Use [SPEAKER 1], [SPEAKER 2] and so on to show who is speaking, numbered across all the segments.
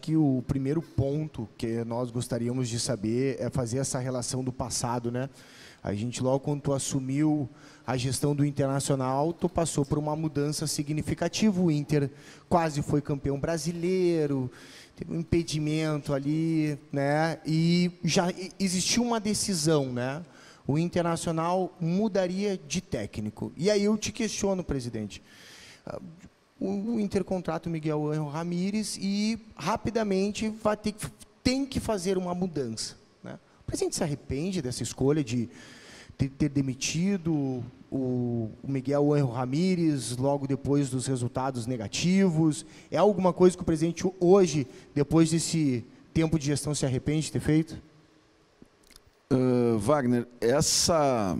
[SPEAKER 1] que o primeiro ponto que nós gostaríamos de saber é fazer essa relação do passado, né? A gente logo quando tu assumiu a gestão do Internacional, tu passou por uma mudança significativa. O Inter quase foi campeão brasileiro, teve um impedimento ali, né? E já existiu uma decisão, né? O Internacional mudaria de técnico. E aí eu te questiono, presidente o Inter contrata o Miguel Anjo Ramírez e rapidamente vai ter, tem que fazer uma mudança. Né? O presidente se arrepende dessa escolha de ter, ter demitido o, o Miguel Anjo Ramírez logo depois dos resultados negativos? É alguma coisa que o presidente hoje, depois desse tempo de gestão, se arrepende de ter feito?
[SPEAKER 2] Uh, Wagner, essa,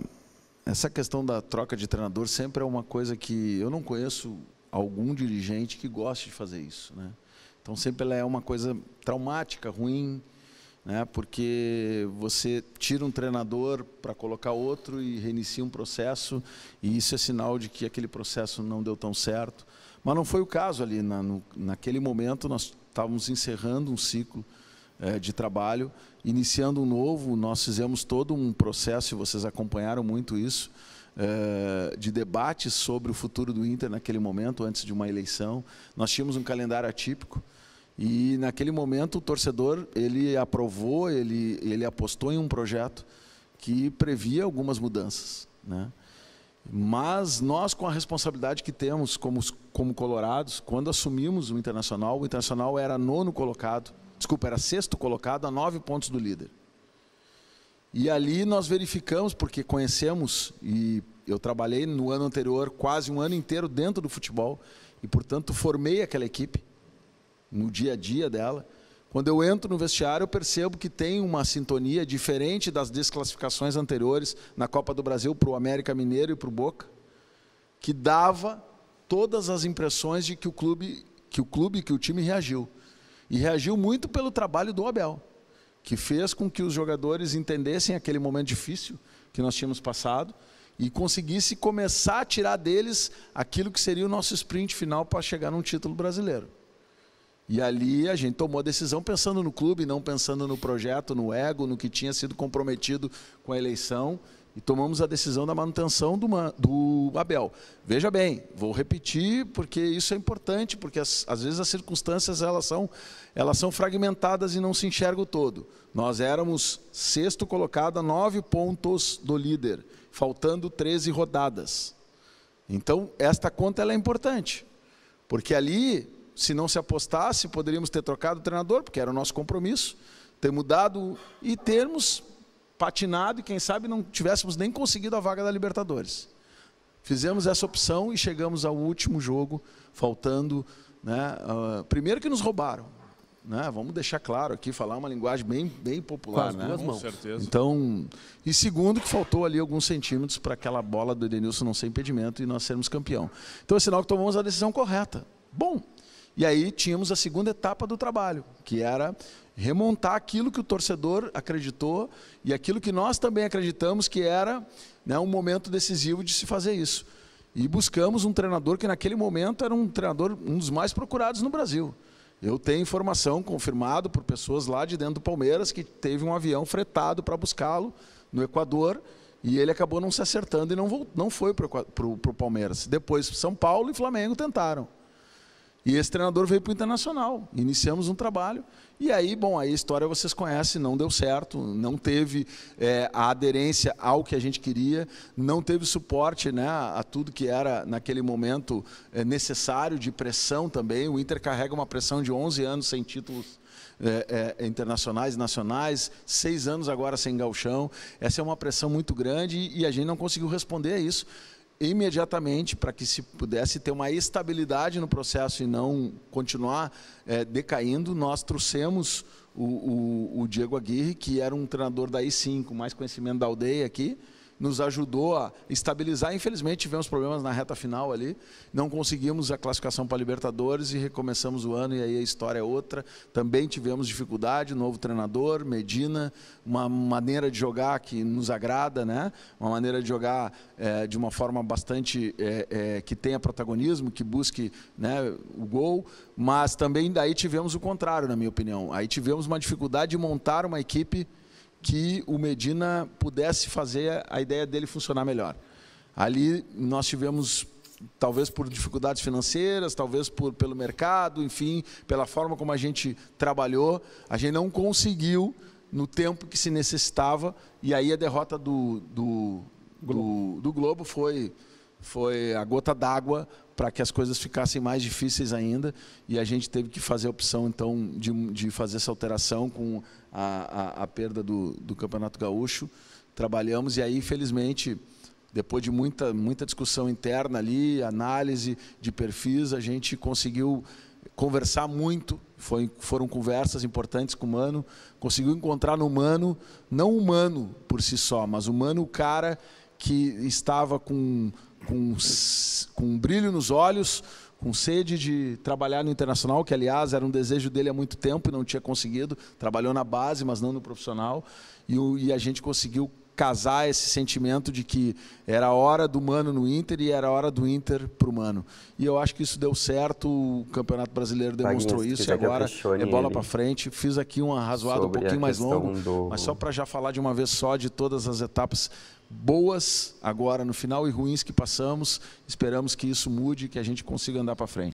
[SPEAKER 2] essa questão da troca de treinador sempre é uma coisa que eu não conheço algum dirigente que goste de fazer isso, né? Então sempre ela é uma coisa traumática, ruim, né? Porque você tira um treinador para colocar outro e reinicia um processo, e isso é sinal de que aquele processo não deu tão certo. Mas não foi o caso ali na, no, naquele momento nós estávamos encerrando um ciclo é, de trabalho, iniciando um novo. Nós fizemos todo um processo e vocês acompanharam muito isso eh, de debates sobre o futuro do Inter naquele momento, antes de uma eleição. Nós tínhamos um calendário atípico. E naquele momento o torcedor ele aprovou, ele, ele apostou em um projeto que previa algumas mudanças. Né? Mas nós, com a responsabilidade que temos como, como colorados, quando assumimos o Internacional, o Internacional era nono colocado, desculpa, era sexto colocado a nove pontos do líder. E ali nós verificamos, porque conhecemos, e eu trabalhei no ano anterior quase um ano inteiro dentro do futebol, e portanto formei aquela equipe no dia a dia dela. Quando eu entro no vestiário, eu percebo que tem uma sintonia diferente das desclassificações anteriores na Copa do Brasil para o América Mineiro e para o Boca, que dava todas as impressões de que o clube, que o clube, que o time reagiu. E reagiu muito pelo trabalho do Abel que fez com que os jogadores entendessem aquele momento difícil que nós tínhamos passado e conseguisse começar a tirar deles aquilo que seria o nosso sprint final para chegar num título brasileiro. E ali a gente tomou a decisão pensando no clube, não pensando no projeto, no ego, no que tinha sido comprometido com a eleição e tomamos a decisão da manutenção do, do, Abel. Veja bem, vou repetir porque isso é importante, porque as, às vezes as circunstâncias elas são, elas são fragmentadas e não se enxerga o todo. Nós éramos sexto colocado a nove pontos do líder, faltando 13 rodadas. Então, esta conta ela é importante, porque ali, se não se apostasse, poderíamos ter trocado o treinador, porque era o nosso compromisso, ter mudado e termos patinado e quem sabe não tivéssemos nem conseguido a vaga da Libertadores. Fizemos essa opção e chegamos ao último jogo, faltando. Né, uh, primeiro que nos roubaram. Né, vamos deixar claro aqui, falar uma linguagem bem, bem popular. Com, né? com certeza. Então, e segundo, que faltou ali alguns centímetros para aquela bola do Edenilson não ser impedimento e nós sermos campeão. Então é sinal que tomamos a decisão correta. Bom, e aí tínhamos a segunda etapa do trabalho, que era remontar aquilo que o torcedor acreditou e aquilo que nós também acreditamos que era né, um momento decisivo de se fazer isso. E buscamos um treinador que naquele momento era um treinador, um dos mais procurados no Brasil. Eu tenho informação confirmado por pessoas lá de dentro do Palmeiras que teve um avião fretado para buscá-lo no Equador e ele acabou não se acertando e não, voltou, não foi para o Palmeiras. Depois São Paulo e Flamengo tentaram. E esse treinador veio para o Internacional. Iniciamos um trabalho. E aí, bom, aí a história vocês conhecem, não deu certo, não teve é, a aderência ao que a gente queria, não teve suporte né, a tudo que era, naquele momento, é, necessário de pressão também. O Inter carrega uma pressão de 11 anos sem títulos é, é, internacionais, nacionais, seis anos agora sem galchão. Essa é uma pressão muito grande e a gente não conseguiu responder a isso imediatamente para que se pudesse ter uma estabilidade no processo e não continuar é, decaindo, nós trouxemos o, o, o Diego Aguirre, que era um treinador da I5, mais conhecimento da aldeia aqui, nos ajudou a estabilizar. Infelizmente, tivemos problemas na reta final ali, não conseguimos a classificação para a Libertadores e recomeçamos o ano, e aí a história é outra. Também tivemos dificuldade, novo treinador, Medina, uma maneira de jogar que nos agrada, né? uma maneira de jogar é, de uma forma bastante é, é, que tenha protagonismo, que busque né, o gol, mas também daí tivemos o contrário, na minha opinião. Aí tivemos uma dificuldade de montar uma equipe que o Medina pudesse fazer a ideia dele funcionar melhor. Ali nós tivemos talvez por dificuldades financeiras, talvez por pelo mercado, enfim, pela forma como a gente trabalhou, a gente não conseguiu no tempo que se necessitava e aí a derrota do, do, do, do Globo foi foi a gota d'água para que as coisas ficassem mais difíceis ainda e a gente teve que fazer a opção então de, de fazer essa alteração com a, a, a perda do, do, campeonato gaúcho trabalhamos e aí felizmente depois de muita muita discussão interna ali análise de perfis a gente conseguiu conversar muito foi, foram conversas importantes com o mano conseguiu encontrar no mano não humano por si só mas humano o cara que estava com, com, com um brilho nos olhos, com sede de trabalhar no internacional, que aliás era um desejo dele há muito tempo e não tinha conseguido. Trabalhou na base, mas não no profissional. E, e a gente conseguiu casar esse sentimento de que era a hora do Mano no Inter e era a hora do Inter para o Mano. E eu acho que isso deu certo, o Campeonato Brasileiro demonstrou isso e agora é bola para frente. Fiz aqui um arrasoado um pouquinho mais longo, do... mas só para já falar de uma vez só de todas as etapas boas agora no final e ruins que passamos. Esperamos que isso mude, que a gente consiga andar para frente.